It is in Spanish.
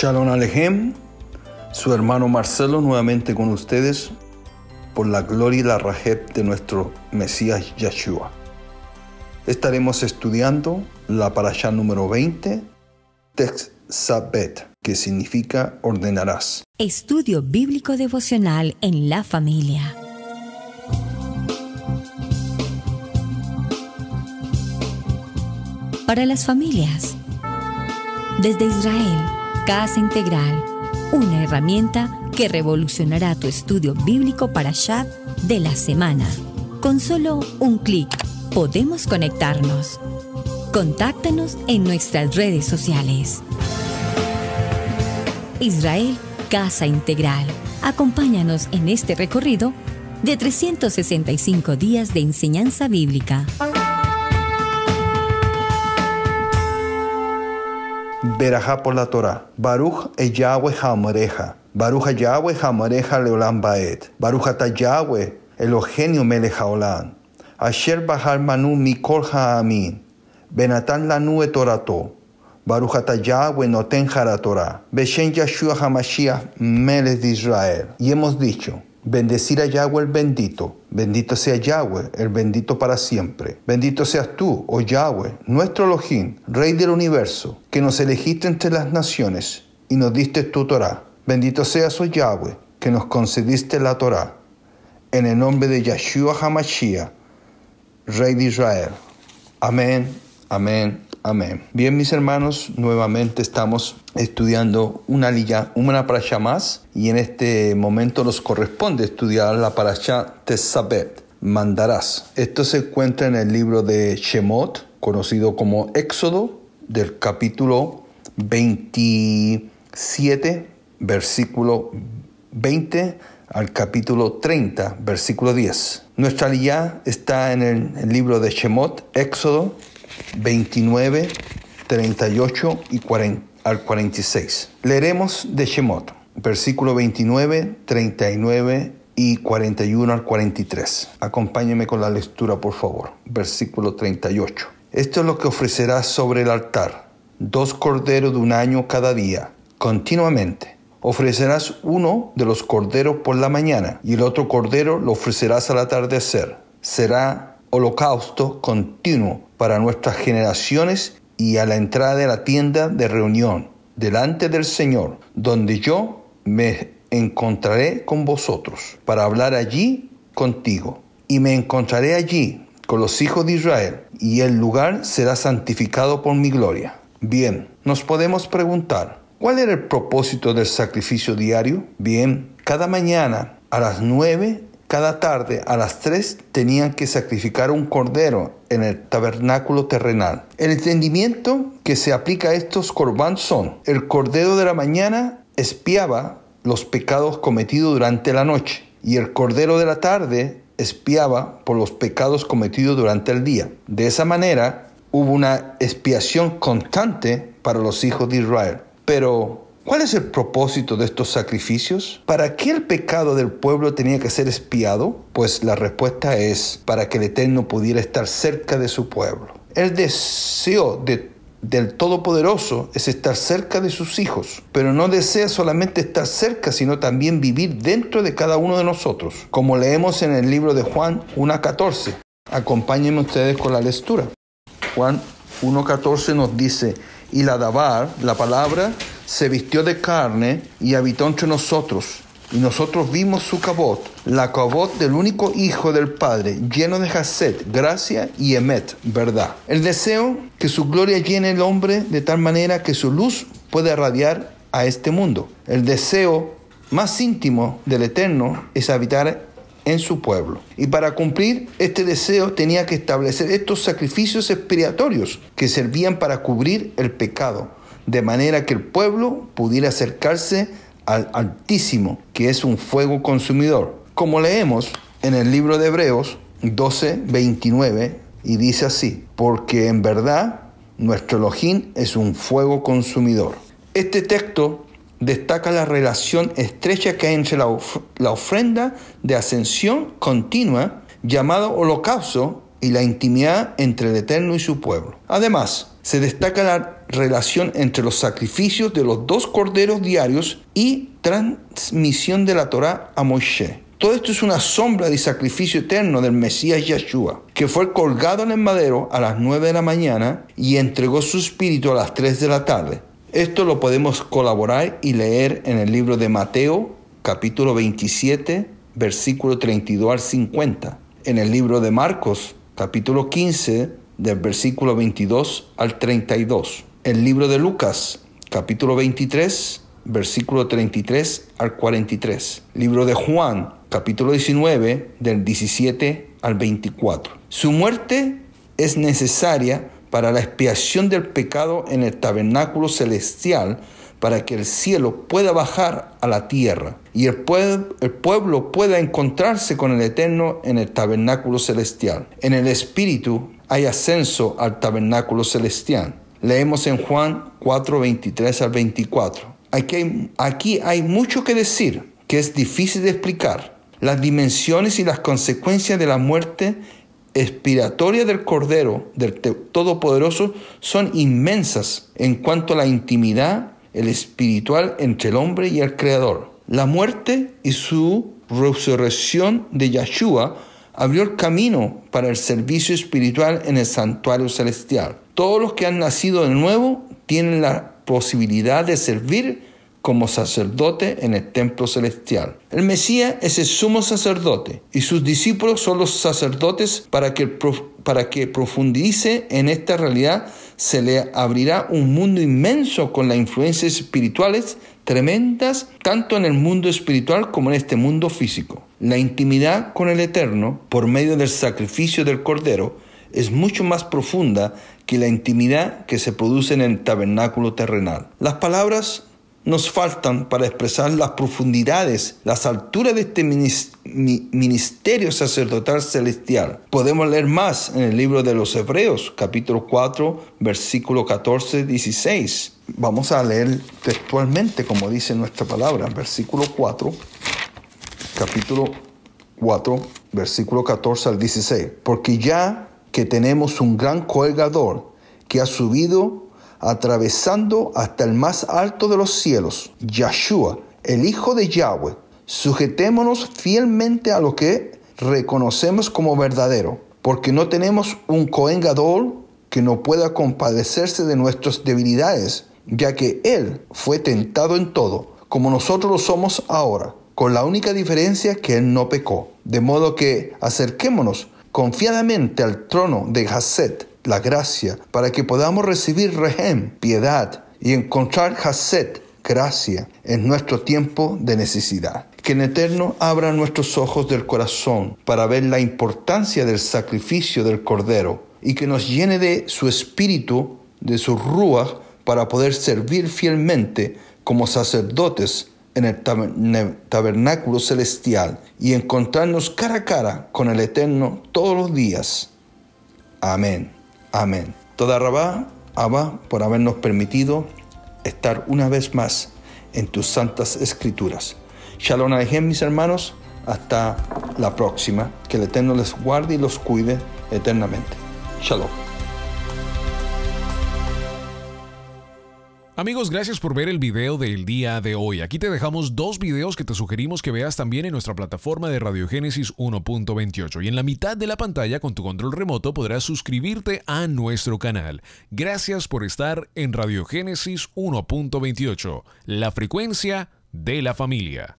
Shalom Alejem, su hermano Marcelo nuevamente con ustedes por la gloria y la rajet de nuestro Mesías Yeshua. Estaremos estudiando la parasha número 20, text que significa ordenarás. Estudio bíblico devocional en la familia. Para las familias, desde Israel Casa Integral, una herramienta que revolucionará tu estudio bíblico para Shad de la semana. Con solo un clic podemos conectarnos. Contáctanos en nuestras redes sociales. Israel Casa Integral. Acompáñanos en este recorrido de 365 días de enseñanza bíblica. verajá por la Torah. Baruch e Yahweh Hamoreja. Baruch e Yahweh Hamoreja Leolam Baet. Baruch Yahweh Elogenio Melejaolán. Asher Bahar Manu Mikol Haamin. Benatán Lanu Torato. Baruch Yahweh Noten Torah, Beshen Yashua hamashia Meles de Israel. Y hemos dicho, Bendecir a Yahweh el bendito. Bendito sea Yahweh, el bendito para siempre. Bendito seas tú, oh Yahweh, nuestro Elohim, Rey del universo, que nos elegiste entre las naciones y nos diste tu Torah. Bendito seas, oh Yahweh, que nos concediste la Torah. En el nombre de Yahshua Hamashiach, Rey de Israel. Amén, amén Amén. Bien, mis hermanos, nuevamente estamos estudiando una lija, una parasha más, y en este momento nos corresponde estudiar la parasha Tesabet, mandarás. Esto se encuentra en el libro de Shemot, conocido como Éxodo, del capítulo 27, versículo 20 al capítulo 30, versículo 10. Nuestra lilla está en el libro de Shemot, Éxodo, 29, 38 y 40, al 46. Leeremos de Shemot, versículo 29, 39 y 41 al 43. Acompáñeme con la lectura, por favor. Versículo 38. Esto es lo que ofrecerás sobre el altar. Dos corderos de un año cada día, continuamente. Ofrecerás uno de los corderos por la mañana y el otro cordero lo ofrecerás al atardecer. Será holocausto continuo para nuestras generaciones y a la entrada de la tienda de reunión delante del Señor, donde yo me encontraré con vosotros para hablar allí contigo. Y me encontraré allí con los hijos de Israel, y el lugar será santificado por mi gloria. Bien, nos podemos preguntar, ¿cuál era el propósito del sacrificio diario? Bien, cada mañana a las nueve cada tarde a las tres tenían que sacrificar un cordero en el tabernáculo terrenal. El entendimiento que se aplica a estos corbán son, el cordero de la mañana espiaba los pecados cometidos durante la noche y el cordero de la tarde espiaba por los pecados cometidos durante el día. De esa manera hubo una expiación constante para los hijos de Israel. Pero ¿Cuál es el propósito de estos sacrificios? ¿Para qué el pecado del pueblo tenía que ser espiado? Pues la respuesta es para que el Eterno pudiera estar cerca de su pueblo. El deseo del Todopoderoso es estar cerca de sus hijos, pero no desea solamente estar cerca, sino también vivir dentro de cada uno de nosotros, como leemos en el libro de Juan 1.14. Acompáñenme ustedes con la lectura. Juan 1.14 nos dice, y la dabar, la palabra, se vistió de carne y habitó entre nosotros. Y nosotros vimos su cabot, la cabot del único hijo del Padre, lleno de jacet, gracia y emet, verdad. El deseo que su gloria llene el hombre de tal manera que su luz pueda radiar a este mundo. El deseo más íntimo del Eterno es habitar en su pueblo. Y para cumplir este deseo tenía que establecer estos sacrificios expiatorios que servían para cubrir el pecado de manera que el pueblo pudiera acercarse al Altísimo, que es un fuego consumidor. Como leemos en el libro de Hebreos 12, 29, y dice así, porque en verdad nuestro Elohim es un fuego consumidor. Este texto destaca la relación estrecha que hay entre la, ofrenda de ascensión continua, llamado holocausto, y la intimidad entre el Eterno y su pueblo. Además, se destaca la relación entre los sacrificios de los dos corderos diarios y transmisión de la Torá a Moshe. Todo esto es una sombra del sacrificio eterno del Mesías Yeshua, que fue colgado en el madero a las 9 de la mañana y entregó su espíritu a las 3 de la tarde. Esto lo podemos colaborar y leer en el libro de Mateo, capítulo 27, versículo 32 al 50, en el libro de Marcos, capítulo 15, del versículo 22 al 32 el libro de Lucas, capítulo 23, versículo 33 al 43. Libro de Juan, capítulo 19, del 17 al 24. Su muerte es necesaria para la expiación del pecado en el tabernáculo celestial, para que el cielo pueda bajar a la tierra y el, el pueblo pueda encontrarse con el Eterno en el tabernáculo celestial. En el Espíritu hay ascenso al tabernáculo celestial. Leemos en Juan 4, 23 al 24. Aquí hay, aquí mucho que decir que es difícil de explicar. Las dimensiones y las consecuencias de la muerte expiratoria del Cordero, del Todopoderoso, son inmensas en cuanto a la intimidad, el espiritual entre el hombre y el Creador. La muerte y su resurrección de Yeshua abrió el camino para el servicio espiritual en el santuario celestial. Todos los que han nacido de nuevo tienen la posibilidad de servir como sacerdote en el templo celestial. El Mesías es el sumo sacerdote y sus discípulos son los sacerdotes para que, para que profundice en esta realidad se le abrirá un mundo inmenso con las influencias espirituales tremendas tanto en el mundo espiritual como en este mundo físico. La intimidad con el Eterno por medio del sacrificio del Cordero es mucho más profunda que la intimidad que se produce en el tabernáculo terrenal. Las palabras nos faltan para expresar las profundidades, las alturas de este ministerio sacerdotal celestial. Podemos leer más en el libro de los Hebreos, capítulo 4, versículo 14, 16. Vamos a leer textualmente, como dice nuestra palabra, versículo 4, capítulo 4, versículo 14 al 16. Porque ya tenemos un gran colgador que ha subido atravesando hasta el más alto de los cielos, Yahshua, el Hijo de Yahweh. Sujetémonos fielmente a lo que reconocemos como verdadero, porque no tenemos un coengador que no pueda compadecerse de nuestras debilidades, ya que Él fue tentado en todo, como nosotros lo somos ahora, con la única diferencia que Él no pecó. De modo que acerquémonos confiadamente al trono de Haset, la gracia, para que podamos recibir rehem, piedad, y encontrar Haset, gracia, en nuestro tiempo de necesidad. Que en Eterno abra nuestros ojos del corazón para ver la importancia del sacrificio del Cordero y que nos llene de su espíritu, de su rúa, para poder servir fielmente como sacerdotes en el tabernáculo celestial y encontrarnos cara a cara con el Eterno todos los días. Amén, amén. Toda Rabá, Abba, por habernos permitido estar una vez más en tus santas escrituras. Shalom Alejem, mis hermanos. Hasta la próxima. Que el Eterno les guarde y los cuide eternamente. Shalom. Amigos, gracias por ver el video del día de hoy. Aquí te dejamos dos videos que te sugerimos que veas también en nuestra plataforma de Radiogénesis 1.28 y en la mitad de la pantalla con tu control remoto podrás suscribirte a nuestro canal. Gracias por estar en Radiogénesis 1.28, la frecuencia de la familia.